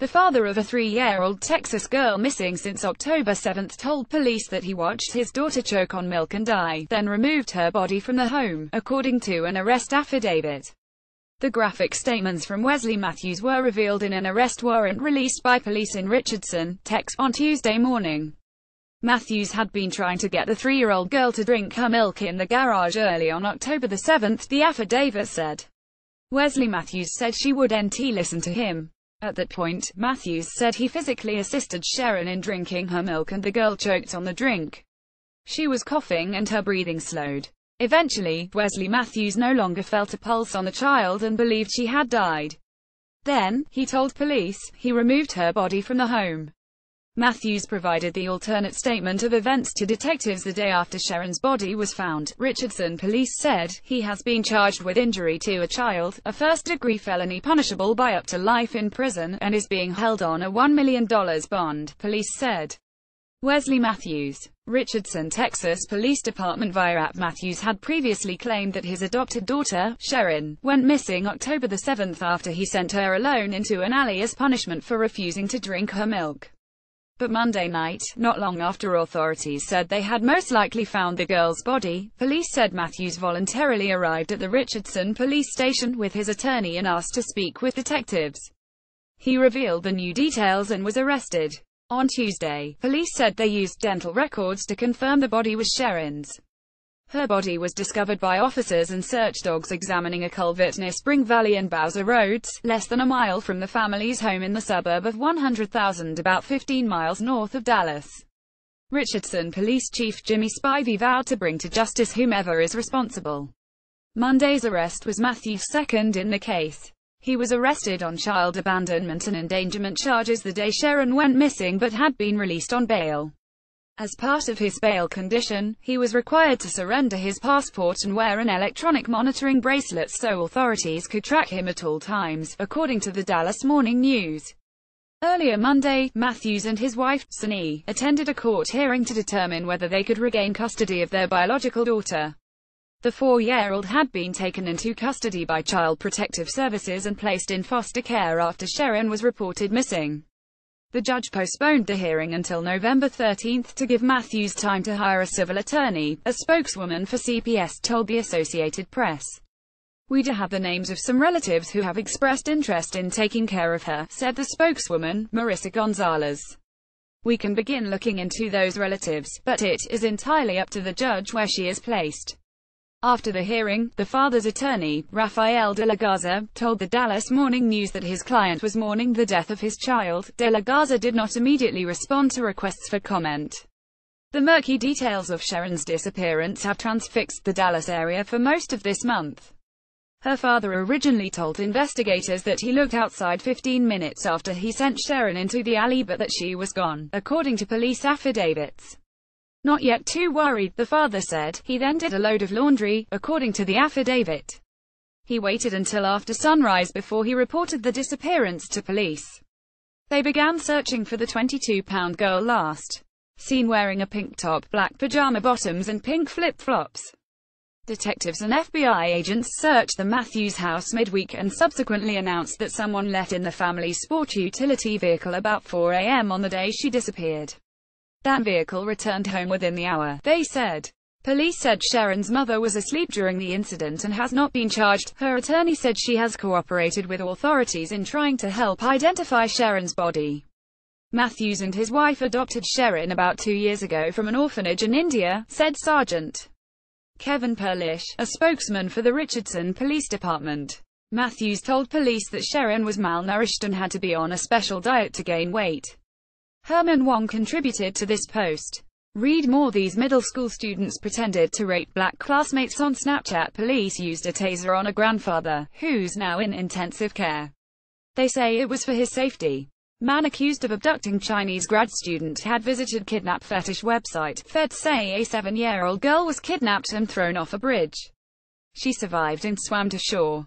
The father of a three-year-old Texas girl missing since October 7 told police that he watched his daughter choke on milk and die, then removed her body from the home, according to an arrest affidavit. The graphic statements from Wesley Matthews were revealed in an arrest warrant released by police in Richardson, Texas, on Tuesday morning. Matthews had been trying to get the three-year-old girl to drink her milk in the garage early on October 7, the affidavit said. Wesley Matthews said she would NT listen to him. At that point, Matthews said he physically assisted Sharon in drinking her milk and the girl choked on the drink. She was coughing and her breathing slowed. Eventually, Wesley Matthews no longer felt a pulse on the child and believed she had died. Then, he told police, he removed her body from the home. Matthews provided the alternate statement of events to detectives the day after Sharon's body was found. Richardson police said, he has been charged with injury to a child, a first-degree felony punishable by up to life in prison, and is being held on a $1 million bond, police said. Wesley Matthews. Richardson, Texas Police Department via app Matthews had previously claimed that his adopted daughter, Sharon, went missing October 7 after he sent her alone into an alley as punishment for refusing to drink her milk. But Monday night, not long after authorities said they had most likely found the girl's body, police said Matthews voluntarily arrived at the Richardson police station with his attorney and asked to speak with detectives. He revealed the new details and was arrested. On Tuesday, police said they used dental records to confirm the body was Sharon's. Her body was discovered by officers and search dogs examining a culvert near Spring Valley and Bowser Roads, less than a mile from the family's home in the suburb of 100,000 about 15 miles north of Dallas. Richardson Police Chief Jimmy Spivey vowed to bring to justice whomever is responsible. Monday's arrest was Matthew's second in the case. He was arrested on child abandonment and endangerment charges the day Sharon went missing but had been released on bail. As part of his bail condition, he was required to surrender his passport and wear an electronic monitoring bracelet so authorities could track him at all times, according to the Dallas Morning News. Earlier Monday, Matthews and his wife, Sunny, attended a court hearing to determine whether they could regain custody of their biological daughter. The four-year-old had been taken into custody by Child Protective Services and placed in foster care after Sharon was reported missing. The judge postponed the hearing until November 13 to give Matthews time to hire a civil attorney, a spokeswoman for CPS told the Associated Press. We do have the names of some relatives who have expressed interest in taking care of her, said the spokeswoman, Marissa Gonzalez. We can begin looking into those relatives, but it is entirely up to the judge where she is placed. After the hearing, the father's attorney, Rafael de la Garza, told the Dallas Morning News that his client was mourning the death of his child. De la Garza did not immediately respond to requests for comment. The murky details of Sharon's disappearance have transfixed the Dallas area for most of this month. Her father originally told investigators that he looked outside 15 minutes after he sent Sharon into the alley but that she was gone, according to police affidavits. Not yet too worried, the father said. He then did a load of laundry, according to the affidavit. He waited until after sunrise before he reported the disappearance to police. They began searching for the 22-pound girl last seen wearing a pink top, black pajama bottoms and pink flip-flops. Detectives and FBI agents searched the Matthews house midweek and subsequently announced that someone left in the family's sport utility vehicle about 4 a.m. on the day she disappeared. That vehicle returned home within the hour, they said. Police said Sharon's mother was asleep during the incident and has not been charged. Her attorney said she has cooperated with authorities in trying to help identify Sharon's body. Matthews and his wife adopted Sharon about two years ago from an orphanage in India, said Sergeant Kevin Perlish, a spokesman for the Richardson Police Department. Matthews told police that Sharon was malnourished and had to be on a special diet to gain weight. Herman Wong contributed to this post. Read more These middle school students pretended to rape black classmates on Snapchat Police used a taser on a grandfather, who's now in intensive care. They say it was for his safety. Man accused of abducting Chinese grad student had visited kidnap fetish website. Feds say a seven-year-old girl was kidnapped and thrown off a bridge. She survived and swam to shore.